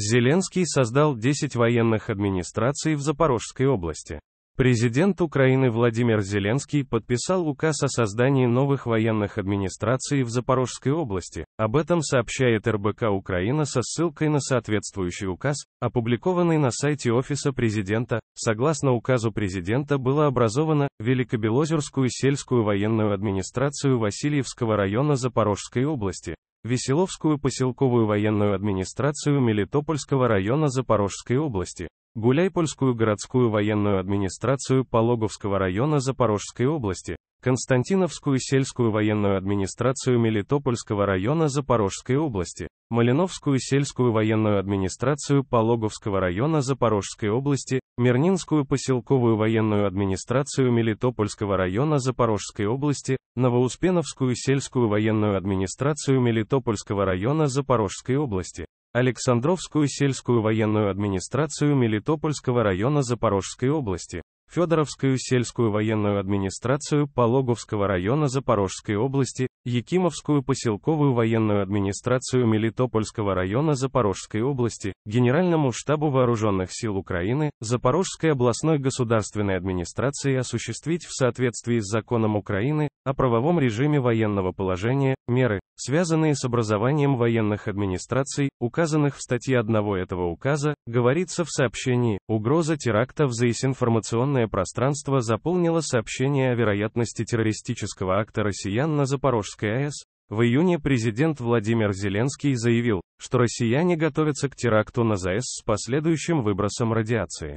Зеленский создал 10 военных администраций в Запорожской области. Президент Украины Владимир Зеленский подписал указ о создании новых военных администраций в Запорожской области. Об этом сообщает РБК Украина со ссылкой на соответствующий указ, опубликованный на сайте Офиса президента. Согласно указу президента было образовано Великобелозерскую сельскую военную администрацию Васильевского района Запорожской области, Веселовскую поселковую военную администрацию Мелитопольского района Запорожской области. Гуляйпольскую городскую военную администрацию Пологовского района Запорожской области, Константиновскую сельскую военную администрацию Мелитопольского района Запорожской области, Малиновскую сельскую военную администрацию Пологовского района Запорожской области, Мирнинскую поселковую военную администрацию Мелитопольского района Запорожской области, Новоуспеновскую сельскую военную администрацию Мелитопольского района Запорожской области. Александровскую сельскую военную администрацию Мелитопольского района Запорожской области, Федоровскую сельскую военную администрацию Пологовского района Запорожской области, Якимовскую поселковую военную администрацию Мелитопольского района Запорожской области, Генеральному штабу Вооруженных сил Украины, Запорожской областной государственной администрации осуществить в соответствии с законом Украины о правовом режиме военного положения, меры, связанные с образованием военных администраций, указанных в статье одного этого указа, говорится в сообщении «Угроза терактов за информационное пространство заполнила сообщение о вероятности террористического акта россиян на Запорожской АЭС». В июне президент Владимир Зеленский заявил, что россияне готовятся к теракту на ЗАЭС с последующим выбросом радиации.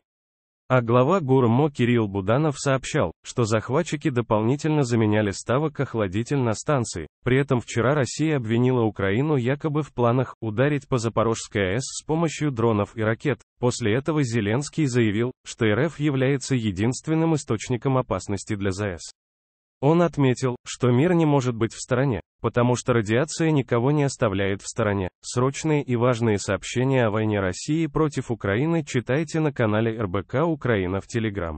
А глава ГУРМО Кирилл Буданов сообщал, что захватчики дополнительно заменяли ставок охладитель на станции. При этом вчера Россия обвинила Украину якобы в планах ударить по Запорожской АЭС с помощью дронов и ракет. После этого Зеленский заявил, что РФ является единственным источником опасности для ЗАЭС. Он отметил, что мир не может быть в стороне, потому что радиация никого не оставляет в стороне. Срочные и важные сообщения о войне России против Украины читайте на канале РБК Украина в Телеграм.